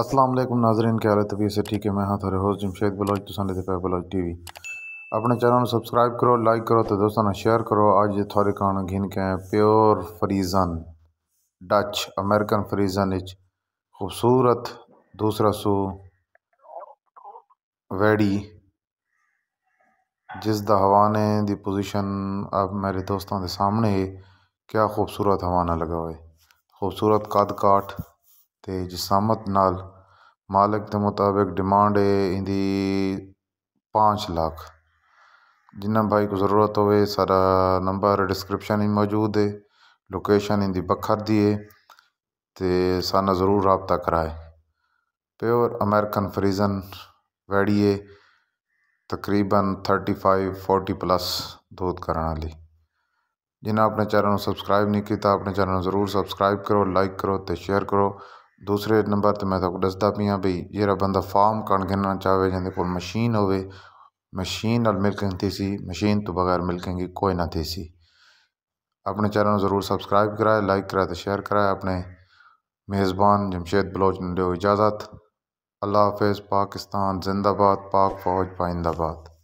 असलम नाजरीन क्या हाल तबीयत से ठीक है मैं हाँ थोड़े होस्ट जमशेद बलोच तुसा लेते पे बलोच टी वी अपने चैनल सबसक्राइब करो लाइक करो तो दोस्तों ने शेयर करो अज थोड़े खान घिन के pure Friesian Dutch American Friesian खूबसूरत दूसरा सू वैडी जिस द हवाने दी पोजीशन अब मेरे दोस्तों के सामने है क्या खूबसूरत हवाना लगा हुआ है खूबसूरत कद काठ तो जसामत ਨਾਲ मालिक के मुताबिक डिमांड है ਇਹਦੀ पाँच लाख जिन्ना भाई को ज़रूरत हो सारा नंबर डिस्क्रिप्शन ही मौजूद है लोकेशन इनकी बखर दी है तो साना ज़रूर रबता कराए प्योर अमेरिकन फ्रीजन वैड़िए तकरीबन थर्टी फाइव फोर्टी प्लस दूध करने वाली जिन्हें अपने चैनल सब्सक्राइब नहीं किया अपने चैनल ज़रूर सब्सक्राइब करो लाइक करो तो शेयर करो दूसरे नंबर पर मैं थोड़ा दसदा पी हाँ बी जो बंद फार्म कणक गिनना चाहे जो को मशीन हो मशीन और मिल्किंग थी सी मशीन तो बगैर मिल्किंग कोई ना थी सी अपने चैनल जरूर सब्सक्राइब कराए लाइक कराए तो शेयर कराए अपने मेज़बान जमशेद बलोच ने दो इजाज़त अल्लाह हाफिज़ पाकिस्तान जिंदाबाद पाक फौज पाइंदाबाद